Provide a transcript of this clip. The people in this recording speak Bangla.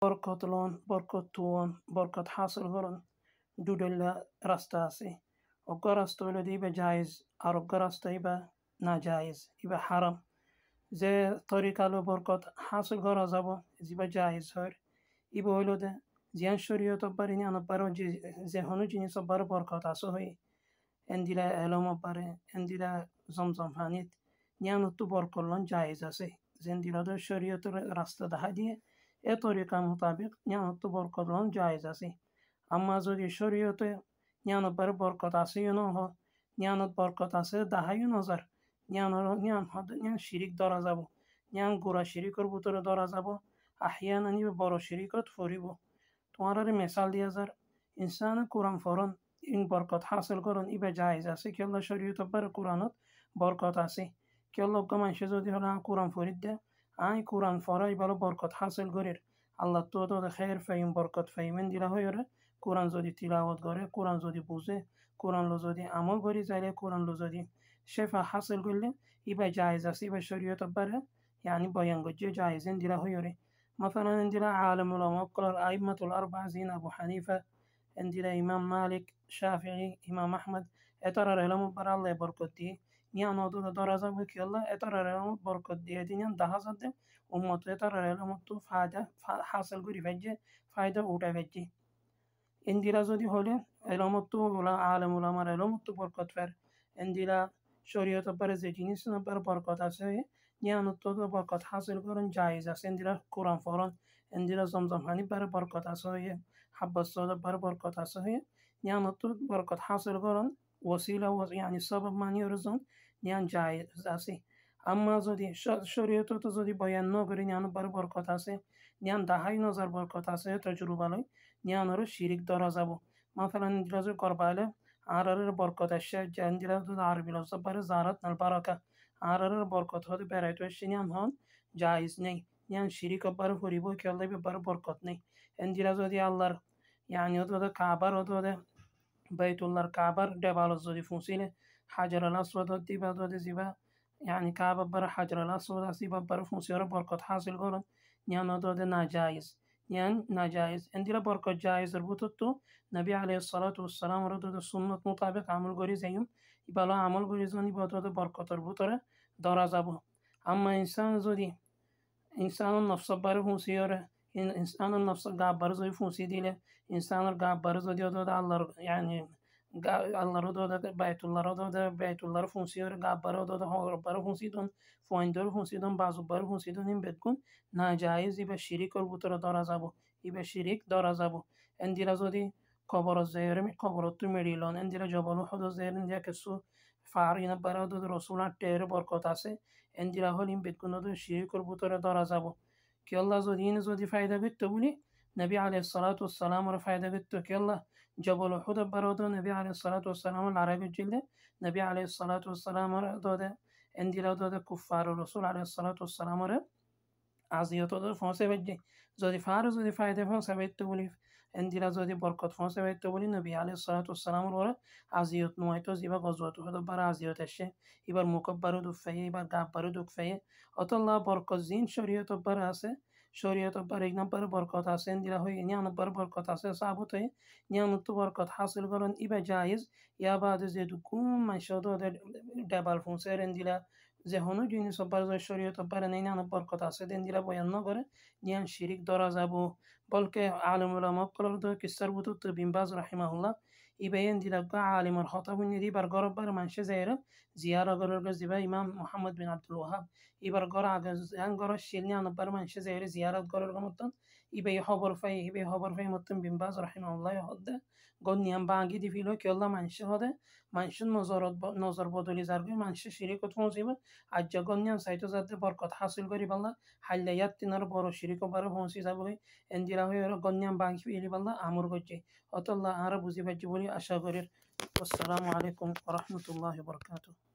borkod loon borkod tuwon borkod xasil goron dudela rastaasi oko rastoolod iba jaayiz aro garasto iba najaayiz iba xaram ze torikalo borkod xasil goro zabo ziba jaayiz hor iba olode ziyan shoriyoto barini ano baro ze honu jiniso baro borkod aso hoy endila elomo bare endila zomzom fanit nyanu tu borkod loon jaayiz ase zendilado shoriyoto rastada hadiye e torika mutabiq nyanu tu borkodlon jaizasi. Amma zodi shuriyoti nyanu bir borkodasi yunoho, nyanu borkodasi daha yunozar. Nyanu nyan hadu nyan shirik dorazabu, nyan gura shirikur buturu dorazabu, ahiyana nyu boro shirikot furibu. Tuarari mesal diyazar, insanı kuran forun, in borkod hasil gurun ibe jaizasi, kella shuriyoti bir kuranot borkodasi. Kella gaman shizodi hulan kuran furidde, ay kuran faray balo barkat hasil gorer allah to dode khair fayim barkat fayimen dila hoyore قرآن زودی تلاوت گاره قرآن زودی بوزه قرآن لو زودی عمل گاری زاله قرآن لو زودی شفا حاصل گله ای با جایز است ای با شریعت بره یعنی با ینگجه جایزین دیلا هیوری مثلا اندلا عالم العلماء قلر ائمه الاربعه زين ابو حنيفه اندلا امام مالك شافعي امام احمد اترى العلم بر الله بركتي নিয়ান অদূর ধরা যাবে কি আল্লাহ এতরার এলামত বরকত দিয়ে দিন দাহা সাথে উম্মত এতরার এলামত তো ফায়দা হাসিল করে ফেলছে ফায়দা উঠে ফেলছে ইন্দিরা যদি হলে এলামত তো ওলা আলম ওলামার এলামত তো বরকত ফের ইন্দিরা শরীয়ত পরে যে জিনিস পরে বরকত আছে নিয়ানত তো বরকত হাসিল করেন জায়েজ আছে ইন্দিরা কোরআন ফরন ইন্দিরা জমজম হানি পরে বরকত আছে হয়ে হাব্বাস পরে বরকত আছে হয়ে নিয়ানত তো বরকত হাসিল করেন وسيلة يعني سبب معنى رزق নিয়ান জায়েজ আছে আম্মা যদি শরীয়তত যদি বয়ান নিয়ান নিয়ানবার বরকত আছে নিয়ান দাহাই নজার বরকত আছে তজরুবালয় নিয়ান হলো শিরিক ধরা যাব মাথা ইন্দ্রাজ করবাইলে আর আর বরকত আসছে জান্দিরা আর বিলস পারে জারাত নাল বারাকা আর আর বরকত হতে বেড়াইতে আসছে নিয়ান হন জায়েজ নেই নিয়ান শিরিক অব্বার হরিব খেয়াল ব্যাপারে বরকত নেই ইন্দিরা যদি আল্লাহর ইয়ানি হতো কাবার হতো বাইতুল্লাহর কাবার ডেবালস যদি ফুঁসিলে حجر الأسود والدي بعد ودزي بعد يعني كعب بر حجر الأسود أسيب بر فونسيار برقد حاصل قرن يعني دود ناجايز يعني ناجايز عندي برقد جايز ربطتو نبي عليه الصلاة والسلام ردود السنة مطابق عمل قري زيهم يبقى عمل قري زني بعد ود برقد ربطره دار عذابه أما إنسان زودي إنسان النفس بر فونسياره إن إنسان النفس قاب برزه يفون سيدي إنسان القاب قاعد برزه ديودود الله يعني আল্লাহরও দোয়া বাইতুল্লাহরও দোয়া বাইতুল্লাহর ফুঁসি ওর গাব্বারও দোয়া হরব্বারও ফুঁসি দন ফয়েন্দর ফুঁসি দন বাজুব্বার ফুঁসি দন হিম বেদকুন না জায়েজ ইবে শিরিক ওর বুতর ধরা যাব ইবে শিরিক ধরা যাব এন্দিরা যদি খবর জের খবর তুই মেরিলন এন্দিরা জবল হদ জের এন্দিরা কিছু ফার ইনাব্বারও দোয়া রসুলার টের বরকত আছে এন্দিরা হল হিম বেদকুন দোয়া শিরিক ওর বুতরে ধরা যাব কি আল্লাহ যদি যদি ফায়দা করতে বলি নবী আলিয়া সালাত সালামর ফায়দা করতে কি আল্লাহ جبل خود برادر نبی علیه الصلاة و السلام العربی جلده نبی علیه الصلاة و السلام را داده اندیلا داده کفار و رسول علیه الصلاة و السلام را عزیت داده فانسه بجی زادی فهر زادی فایده فانسه بیت تولی اندیلا زادی برکات فانسه بیت تولی نبی علیه الصلاة و السلام را عزیت نوایت از زیبا غزوات خدا برا عزیتش ایبر مکبر و دفعه ایبا گبر و دفعه الله برکات زین شریعت برا هسته শরীয়ত একদম পর বরকত আছে দিলা হয়ে নিয়ানত পর বরকত আছে সাবুত হয়ে নিয়ানত তো বরকত হাসিল করন ইবা জায়েজ ইয়া বাদ যে দুকুম মাইশদ ডাবাল ফুসের দিলা ذهن جوینی سپار زشوری تا پر نین آن پر قطع سدن دیلا بیان نبره نیان شریک دارا زبو بلکه عالم علماء قرار دو که سر بودو تبین باز رحمه الله ای بیان دیلا با عالم الخطاب ندی برگار بر منشه زیره زیاره قرار گزی با امام محمد بن عبد الوهاب ای برگار عگز انگار شیلنی آن بر منشه زیره زیارت قرار گمتن ibay hoborfay ibay hoborfay mutum bin baz rahimahullah hodde gonniyam bangi di filo ki Allah manşi hodde manşin nazarat nazar bodoli zarbi manşi şirikot muzibe ajja gonniyam sayto zadde barkat hasil gori balla halle yattinar boro şiriko baro honsi zabi endira hoyora gonniyam bangi fili balla amur gocce otalla ara buzi bacci boli aşa gorir Assalamu alaikum wa rahmatullahi wa barakatuh.